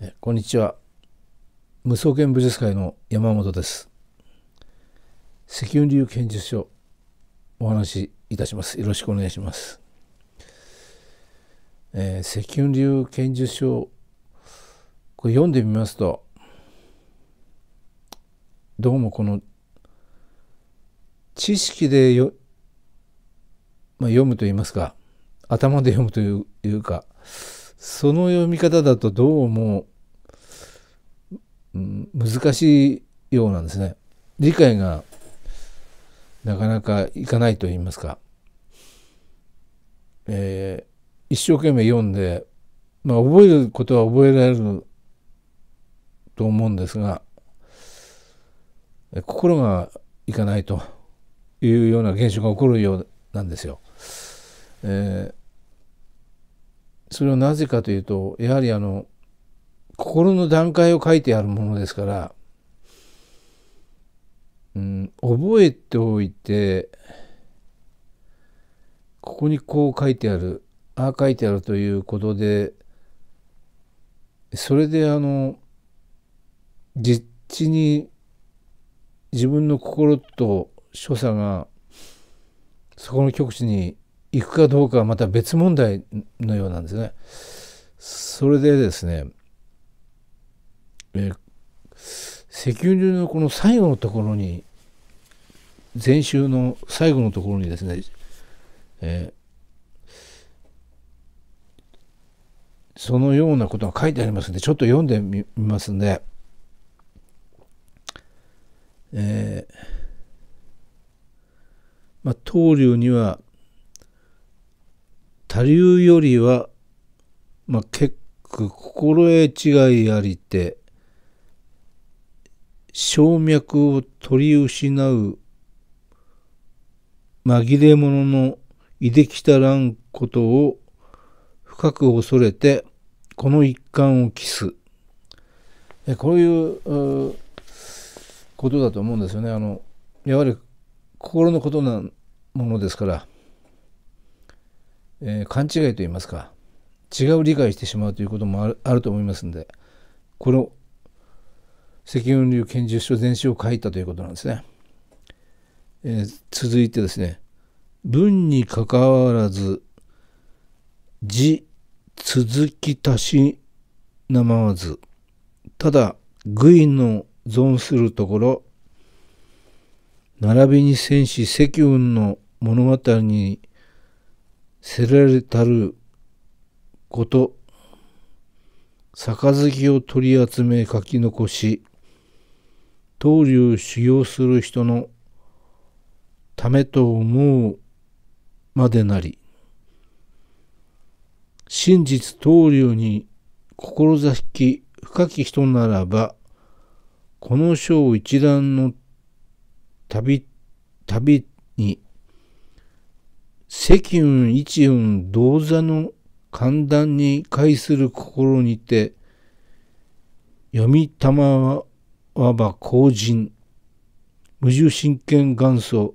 えこんにちは無双剣武術会の山本です石雲流剣術書お話しいたしますよろしくお願いします、えー、石雲流剣術書これ読んでみますとどうもこの知識でよ、まあ、読むと言いますか頭で読むというかその読み方だとどうも難しいようなんですね。理解がなかなかいかないと言いますか、えー、一生懸命読んで、まあ、覚えることは覚えられると思うんですが心がいかないというような現象が起こるようなんですよ。えー、それはなぜかというとやはりあの心の段階を書いてあるものですから、うん、覚えておいてここにこう書いてあるああ書いてあるということでそれであの実地に自分の心と所作がそこの局地に行くかどうかはまた別問題のようなんですね。それでですねえー、石流のこの最後のところに前週の最後のところにですね、えー、そのようなことが書いてありますんでちょっと読んでみますんで、えーまあ、東流には他流よりは、まあ、結構心得違いありて生脈を取り失う紛れ者のいできたらんことを深く恐れてこの一環を期すこういうことだと思うんですよねあのやはり心のことなものですから、えー、勘違いと言いますか違う理解してしまうということもあると思いますんでこれを赤雲流拳術書全集を書いたということなんですね。えー、続いてですね文にかかわらず字続き足しなまわずただ愚意の存するところ並びに戦士赤雲の物語にせられたること杯を取り集め書き残し当流修行する人のためと思うまでなり真実当流に志き深き人ならばこの章一段の旅旅に積雲一雲同座の寒暖に会する心にて読み玉は我ば後人無重神剣元祖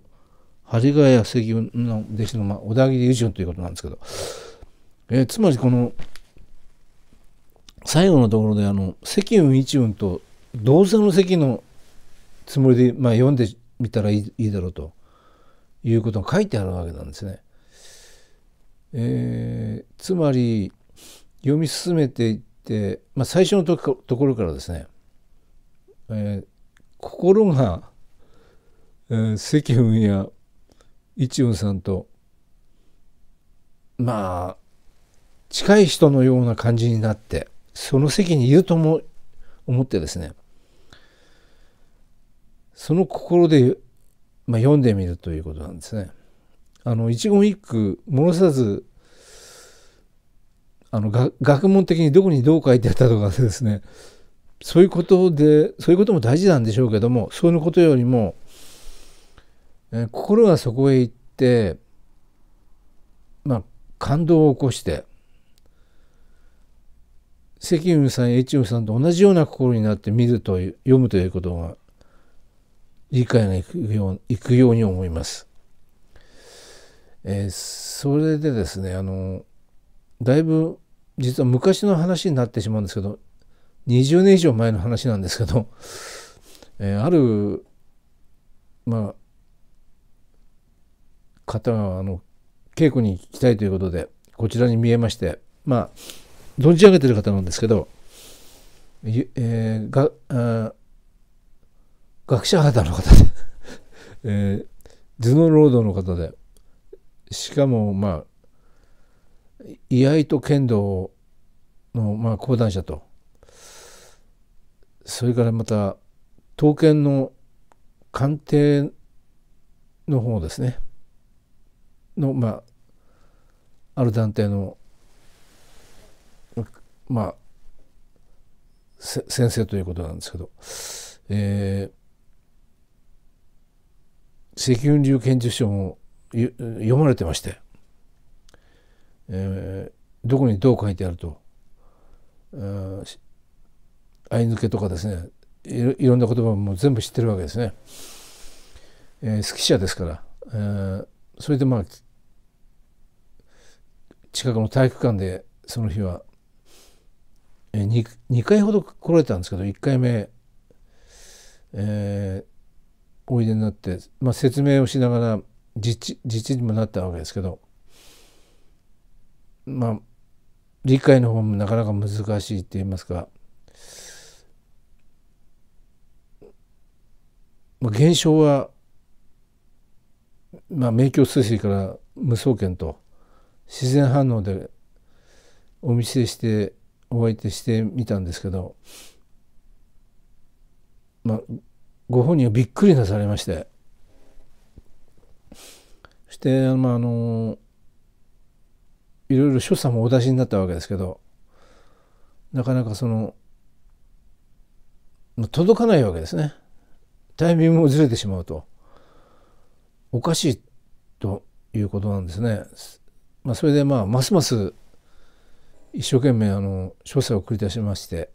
針ヶ谷関の弟子の、まあ、小田切宇順ということなんですけど、えー、つまりこの最後のところであの関雲一雲と同座の関」のつもりで、まあ、読んでみたらいいいいだろうということが書いてあるわけなんですね。えー、つまり読み進めていって、まあ、最初のとこところからですねえー、心が、えー、関雲や一雲さんとまあ近い人のような感じになってその席にいるとも思ってですねその心で、まあ、読んでみるということなんですね。あの一言一句戻さずあの学問的にどこにどう書いてあったとかですねそういうことでそういうことも大事なんでしょうけどもそのことよりも、えー、心がそこへ行ってまあ感動を起こして関雲さん越雲さんと同じような心になって見ると読むということが理解がいくよういくように思います。えー、それでですねあのだいぶ実は昔の話になってしまうんですけど20年以上前の話なんですけど、えー、ある、まあ、方があの稽古にきたいということでこちらに見えましてまあ存じ上げてる方なんですけど、えー、があ学者肌の方で えー、頭脳労働の方でしかもまあ居合と剣道の、まあ、講談社とそれからまた刀剣の鑑定の方ですねのまあある団体のまあ先生ということなんですけど、えー、赤雲流研究所も読まれてまして、えー、どこにどう書いてあると、えー、愛抜けとかですねいろんな言葉も全部知ってるわけですね、えー、好き者ですから、えー、それでまあ近くの体育館でその日は、えー、2, 2回ほど来られたんですけど1回目、えー、おいでになって、まあ、説明をしながら実地にもなったわけですけどまあ理解の方もなかなか難しいって言いますかまあ、現象は、まあ、明鏡水水から無双剣と自然反応でお見せしてお相手してみたんですけど、まあ、ご本人はびっくりなされましてそして、まあ、あのいろいろ所作もお出しになったわけですけどなかなかその届かないわけですね。タイミングもずれてしまうとおかしいということなんですね。まあ、それでまあますます一生懸命あの調査を繰り出しまして、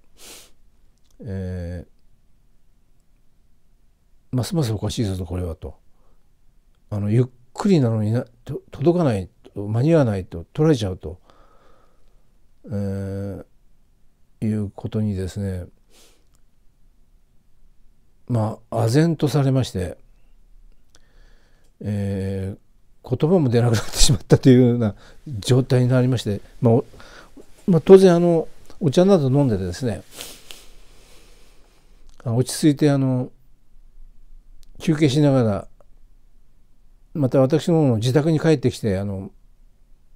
えー、ますますおかしいぞとこれはとあのゆっくりなのになと届かないと間に合わないと取られちゃうと、えー、いうことにですねまあ唖然とされまして、えー、言葉も出なくなってしまったというような状態になりまして、まあ、まあ、当然あのお茶など飲んでてですね落ち着いてあの休憩しながらまた私の自宅に帰ってきてあの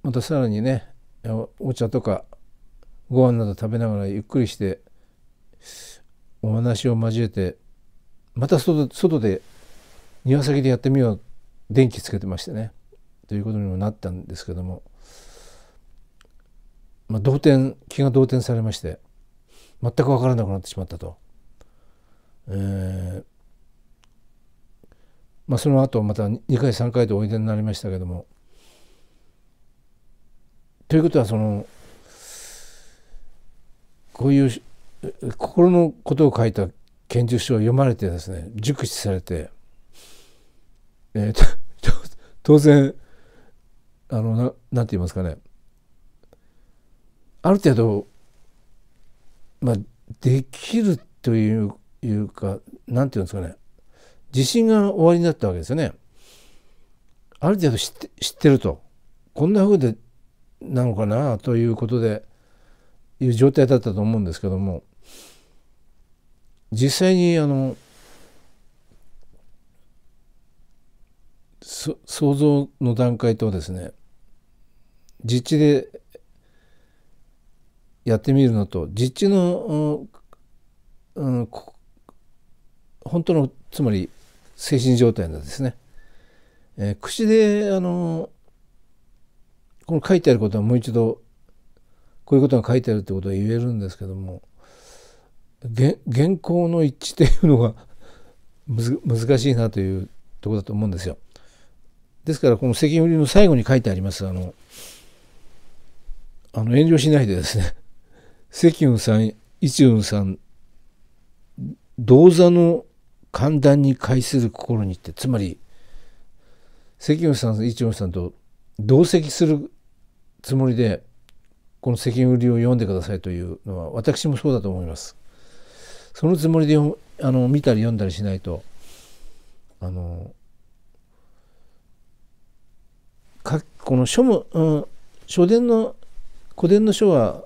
またさらにねお茶とかご飯など食べながらゆっくりしてお話を交えてまた外外で庭先でやってみよう電気つけてましてねということにもなったんですけども、まあ、動転気が動転されまして全く分からなくなってしまったと。えーまあ、その後また2回3回とおいでになりましたけども。ということはそのこういう心のことを書いた拳銃書を読まれてですね熟知されて、えー、当然あのななんて言いますかねある程度、まあ、できるといういうかなんて言うんですかね自信が終わりになったわけですよね。ある程度知って知ってるとこんなうでなのかなということでいう状態だったと思うんですけども実際にあの想像の段階とですね実地でやってみるのと実地の、うん、本当のつまり精神状態のですね、えー、口であのこの書いてあることはもう一度こういうことが書いてあるってことは言えるんですけども現行の一致っていうのが難しいなというとこだと思うんですよ。ですからこの「責任売り」の最後に書いてありますあのあの遠慮しないでですね 関雲さん一雲さん銅座の寒暖に介する心にってつまり関雲さん一雲さんと同席するつもりでこの「責任売り」を読んでくださいというのは私もそうだと思います。そのつもりであの見たり読んだりしないとあのかこの書も、うん、書伝の古伝の書は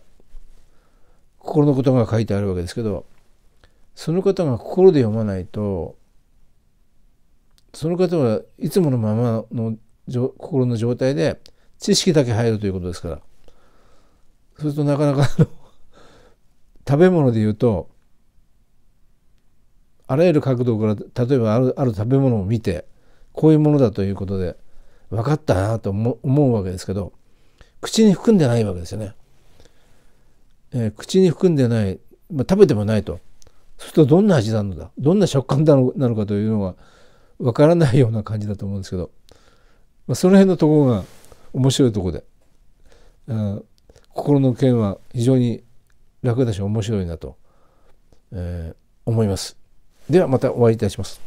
心のことが書いてあるわけですけどその方が心で読まないとその方はいつものままの心の状態で知識だけ入るということですからそうするとなかなか食べ物で言うとあらゆる角度から例えばあるある食べ物を見てこういうものだということで分かったなと思うわけですけど口に含んでないわけですよね。えー、口に含んでない、まあ、食べてもないとそうするとどんな味なのだどんな食感なのなのかというのが分からないような感じだと思うんですけど、まあ、その辺のところが面白いとこで、うん、心の剣は非常に楽だし面白いなと、えー、思います。ではまたお会いいたします。